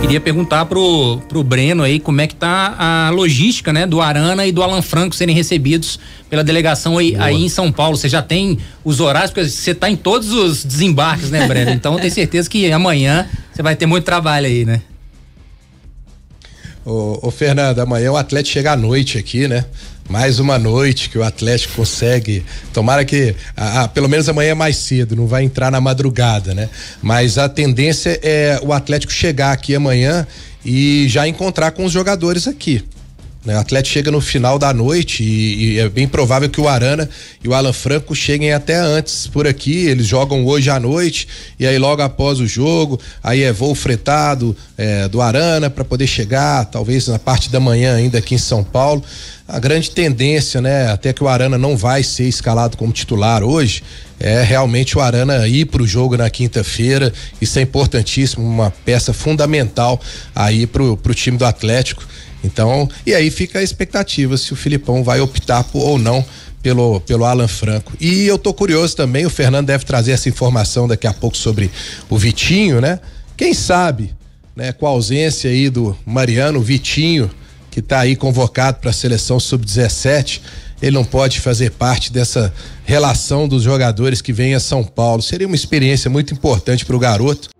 Queria perguntar pro, pro Breno aí como é que tá a logística, né, do Arana e do Alan Franco serem recebidos pela delegação aí, aí em São Paulo. Você já tem os horários, porque você tá em todos os desembarques, né, Breno? Então eu tenho certeza que amanhã você vai ter muito trabalho aí, né? Ô, ô Fernando, amanhã o atleta chega à noite aqui, né? mais uma noite que o Atlético consegue. Tomara que Ah, pelo menos amanhã é mais cedo, não vai entrar na madrugada, né? Mas a tendência é o Atlético chegar aqui amanhã e já encontrar com os jogadores aqui. Né? O Atlético chega no final da noite e, e, é bem provável que o Arana e o Alan Franco cheguem até antes por aqui. Eles jogam hoje à noite e aí logo após o jogo, aí é voo fretado é, do Arana para poder chegar, talvez na parte da manhã ainda aqui em São Paulo. A grande tendência, né? Até que o Arana não vai ser escalado como titular hoje, é realmente o Arana ir para o jogo na quinta-feira. Isso é importantíssimo, uma peça fundamental aí para o time do Atlético. Então, e aí fica a expectativa se o Filipão vai optar por, ou não pelo, pelo Alan Franco. E eu tô curioso também, o Fernando deve trazer essa informação daqui a pouco sobre o Vitinho, né? Quem sabe, né, com a ausência aí do Mariano, o Vitinho, que tá aí convocado para a seleção sub-17, ele não pode fazer parte dessa relação dos jogadores que vêm a São Paulo. Seria uma experiência muito importante para o garoto.